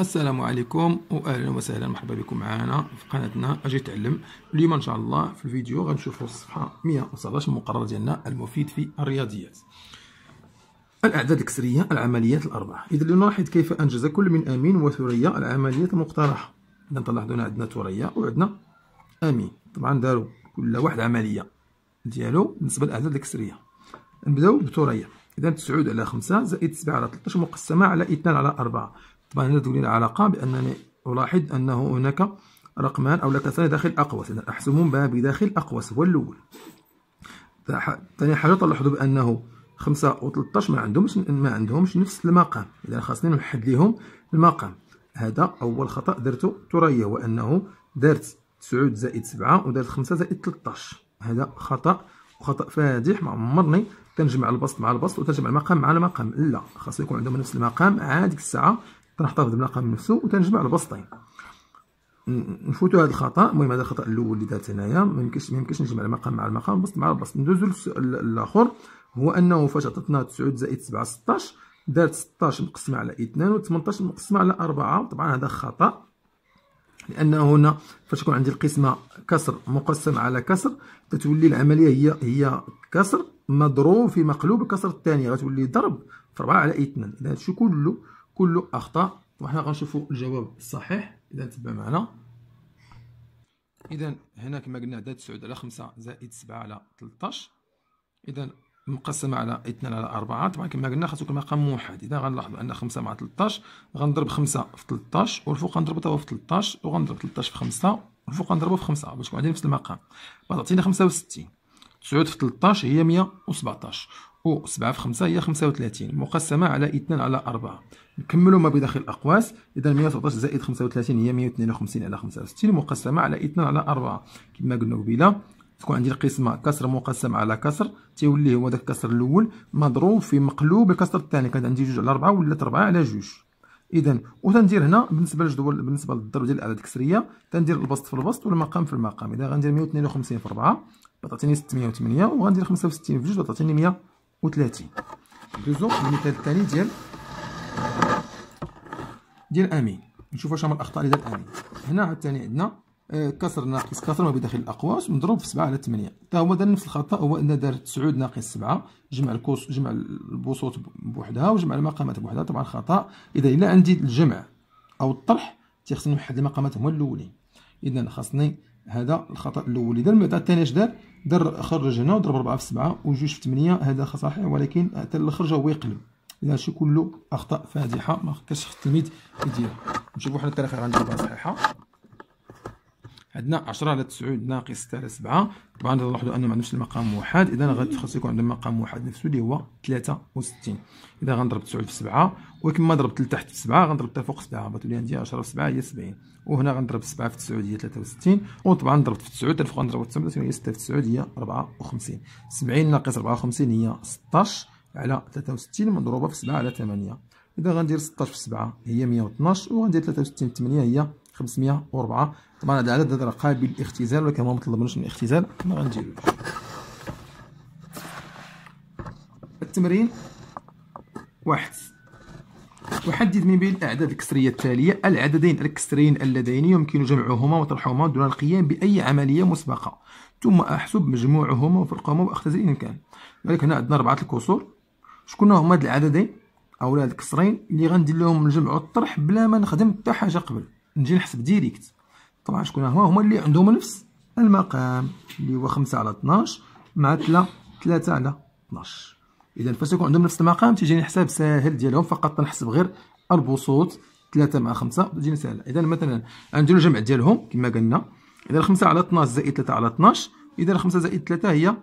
السلام عليكم واهلا وسهلا مرحبا بكم معنا في قناتنا اجي تعلم اليوم ان شاء الله في الفيديو غنشوفوا الصفحه 119 المقرر ديالنا المفيد في الرياضيات الاعداد الكسريه العمليات الاربعه اذا لنلاحظ كيف انجز كل من امين وثريا العمليات المقترحه اذا تلاحظوا هنا عندنا ثريا وعندنا امين طبعا داروا كل واحد عمليه ديالو بالنسبه للاعداد الكسريه نبداو بثريا اذا 9 على 5 زائد 7 على 13 مقسمه على 2 على 4 طبعا هذا لي العلاقة بأنني ألاحظ أنه هناك رقمان أو لكسان داخل أقوس إذا أحسمهم بداخل أقوس هو الأول ثاني حاجة تلاحظوا بأنه خمسة و 13 ما عندهمش ما عندهمش نفس المقام إذا خاصني نحد لهم المقام هذا أول خطأ درته تريا وأنه دارت 9 زائد 7 ودارت 5 زائد 13 هذا خطأ وخطأ فادح ما عمرني كنجمع البسط مع البسط وتجمع المقام مع المقام لا خاص يكون عندهم نفس المقام عاد ديك الساعه تنحتفظ بالمقام نفسه وتنجمع البسطين نفوتوا هذا الخطا المهم هذا الخطا الاول اللي دارت هنايا ما يمكنش ما يمكنش نجمع المقام مع المقام بسط مع البسط ندوزو الاخر هو انه فاش عطاتنا 9 زائد 7 16 دارت 16 مقسمه على 2 و 18 مقسمه على 4 طبعا هذا خطا لان هنا فاش تكون عندي القسمه كسر مقسم على كسر تتولي العمليه هي هي كسر مضروب في مقلوب الكسر الثاني غتولي ضرب في 4 على 2 اذا هادشي كله كله أخطاء وحنا غنشوفو الجواب الصحيح إذا تبع معنا إذا هنا كما قلنا عدد تسعود على خمسة زائد سبعة على تلتاش إذا مقسمة على اثنان على أربعة طبعا كما قلنا خاصو يكون مقام موحد إذا غنلاحظو أن خمسة مع تلتاش غنضرب خمسة في تلتاش والفوق غنضرب توا في تلتاش وغنضرب تلتاش في خمسة والفوق غنضربو في خمسة باش يكون عندي نفس المقام غتعطينا خمسة وستين تسعود في تلتاش هي مية وسبعتاش و 7 في 5 هي 35 مقسمة على 2 على 4 نكملوا ما بداخل الأقواس إذا 117 زائد 35 هي 152 على 65 مقسمة على 2 على 4 كما قلنا قبيلة تكون عندي القسمة كسر مقسم على كسر تيولي هو داك الكسر الأول مضروب في مقلوب الكسر الثاني كان عندي جوج على 4 ولات 4 على جوج إذا وتندير هنا بالنسبة للجدول بالنسبة للضرب ديال الأعداد الكسرية تندير البسط في البسط والمقام في المقام إذا غندير 152 في 4 بتعطيني 608 وغندير 65 في جوج بتعطيني 100 وثلاثين ندوزو للمثال الثاني ديال ديال امين نشوف واش هما الاخطاء اللي دار امين هنا عاوتاني عندنا آه، كسر ناقص كسر ما بداخل الاقواس مضروب في 7 على 8 حتى هو دار نفس الخطا هو ان دار 9 ناقص 7 جمع الكوس جمع البسوط بوحدها وجمع المقامات بوحدها طبعا خطا اذا الا عندي الجمع او الطرح تيخصني نحدد المقامات هما الاولين اذا خاصني هذا الخطا الاول اذا المثال الثاني اش دار در خرج هنا وضرب 4 في 7 و 2 في 8 هذا صحيح ولكن حتى الاخر هو يقلب اذا شي كله اخطاء فادحه ما كاش التلميذ يدير نشوفوا حنا التاريخ اللي صحيحه عندنا 10 على 90 ناقص 6 على 7 طبعا تلاحظوا انه ما عندناش المقام واحد اذا غتخص يكون عندنا مقام واحد نفسه اللي هو 63 اذا غنضرب 9 في 7 وكما ضربت لتحت في 7 غنضرب حتى فوق 7 غتولي عندي 10 في 7 هي 70 وهنا غنضرب 7 في 9 هي 63 وطبعا ضربت في 9 حتى فوق غنضرب 9 هي 6 في 9 هي 54 70 ناقص 54 هي 16 على 63 مضروبه في 7 على 8 اذا غندير 16 في 7 هي 112 وغندير 63 في 8 هي 504 طبعا هذا العدد هذا قابل للاختزال ولكن ما مطلبناش من الاختزال ما غنديروش التمرين واحد وحدد من بين الاعداد الكسريه التاليه العددين الكسريين اللذين يمكن جمعهما وطرحهما دون القيام باي عمليه مسبقه ثم احسب مجموعهما وفرقهما واختزل ان كان ولكن هنا عندنا اربعه الكسور شكون هما هاد العددين او الكسرين اللي غندير لهم الجمع والطرح بلا ما نخدم حتى حاجه قبل نجي نحسب ديريكت طبعا شكون هما هما اللي عندهم نفس المقام اللي هو 5 على 12 مع 3 3 على 12 اذا فاش يكون عندهم نفس المقام تيجيني حساب ساهل ديالهم فقط نحسب غير البسوط 3 مع 5 تجيني ساهله اذا مثلا غنديرو الجمع ديالهم كما قلنا اذا 5 على 12 زائد 3 على 12 اذا 5 زائد 3 هي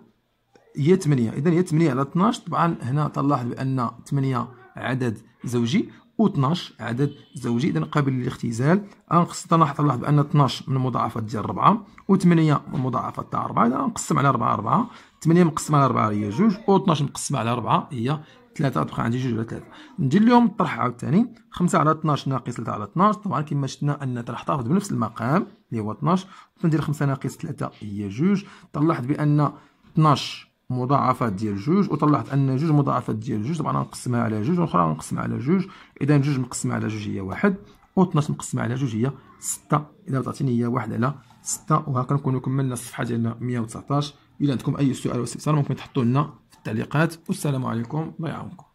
هي 8 اذا هي 8 على 12 طبعا هنا تلاحظ بان 8 عدد زوجي و12 عدد زوجي اذا قابل للاختزال غنقسم نلاحظ نلاحظ بان 12 من المضاعفات ديال 4 و8 من المضاعفات تاع 4 اذا نقسم على 4 4 8 مقسمه على 4 هي 2 و12 مقسمه على 4 هي 3 تبقى عندي 2 على 3 ندير لهم الطرح عاوتاني 5 على 12 ناقص 3 على 12 طبعا كما شفنا ان الطرح تحتفظ بنفس المقام اللي هو 12 ندير 5 ناقص 3 هي 2 تلاحظ بان 12 مضاعفات ديال جوج وطلعت ان جوج مضاعفات ديال جوج طبعا غنقسمها على جوج والاخرى غنقسمها على جوج اذا جوج مقسمه على جوج هي واحد و12 مقسمه على جوج هي 6 اذا تعطيني هي واحد على 6 وهكا نكونوا كملنا الصفحه ديالنا 119 الى عندكم اي سؤال او استفسار ممكن تحطوا لنا في التعليقات والسلام عليكم الله يعاونكم